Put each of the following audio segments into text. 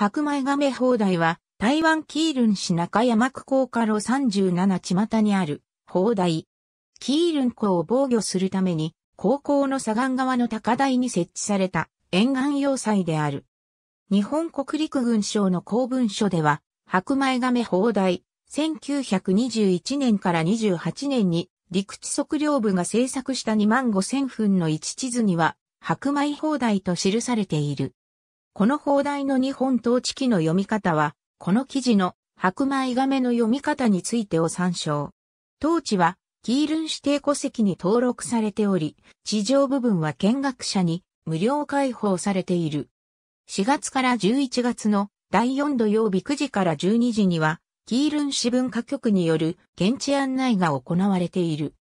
白米亀放題は、台湾キールン市中山区高架路37巷にある、放題。キールン湖を防御するために、高校の左岸側の高台に設置された、沿岸要塞である。日本国陸軍省の公文書では、白米亀放題、1921年から28年に、陸地測量部が制作した2万5000分の1地図には、白米放題と記されている。この砲台の日本統治記の読み方は、この記事の白米画面の読み方についてを参照。統治は、キールン指定戸籍に登録されており、地上部分は見学者に無料開放されている。4月から11月の第4土曜日9時から12時には、キールン市文化局による現地案内が行われている。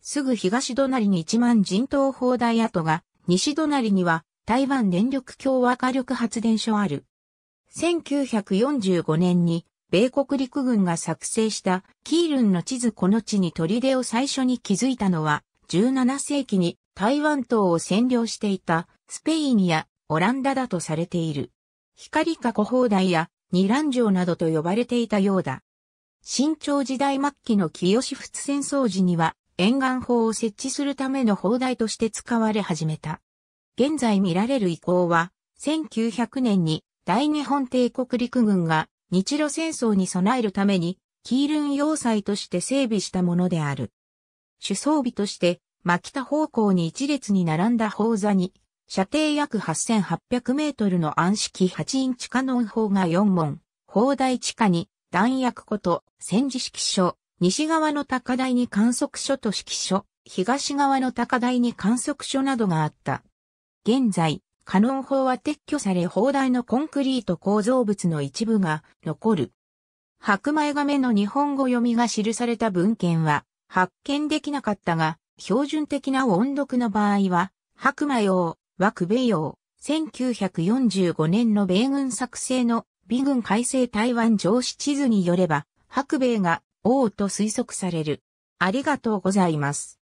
すぐ東隣に1万人頭砲台跡が、西隣には台湾電力共和火力発電所ある。1945年に米国陸軍が作成したキールンの地図この地に砦を最初に築いたのは17世紀に台湾島を占領していたスペインやオランダだとされている。光か古砲台や二ン城などと呼ばれていたようだ。新朝時代末期の清仏戦争時には沿岸砲を設置するための砲台として使われ始めた。現在見られる遺構は、1900年に大日本帝国陸軍が日露戦争に備えるために、キールン要塞として整備したものである。主装備として、真北方向に一列に並んだ砲座に、射程約8800メートルの暗式8インチカノン砲が4門、砲台地下に弾薬庫と戦時指揮所、西側の高台に観測所と指揮所、東側の高台に観測所などがあった。現在、カノン砲は撤去され砲台のコンクリート構造物の一部が残る。白米亀の日本語読みが記された文献は発見できなかったが、標準的な音読の場合は、白米王、枠米洋、1945年の米軍作成の美軍改正台湾上司地図によれば、白米が王と推測される。ありがとうございます。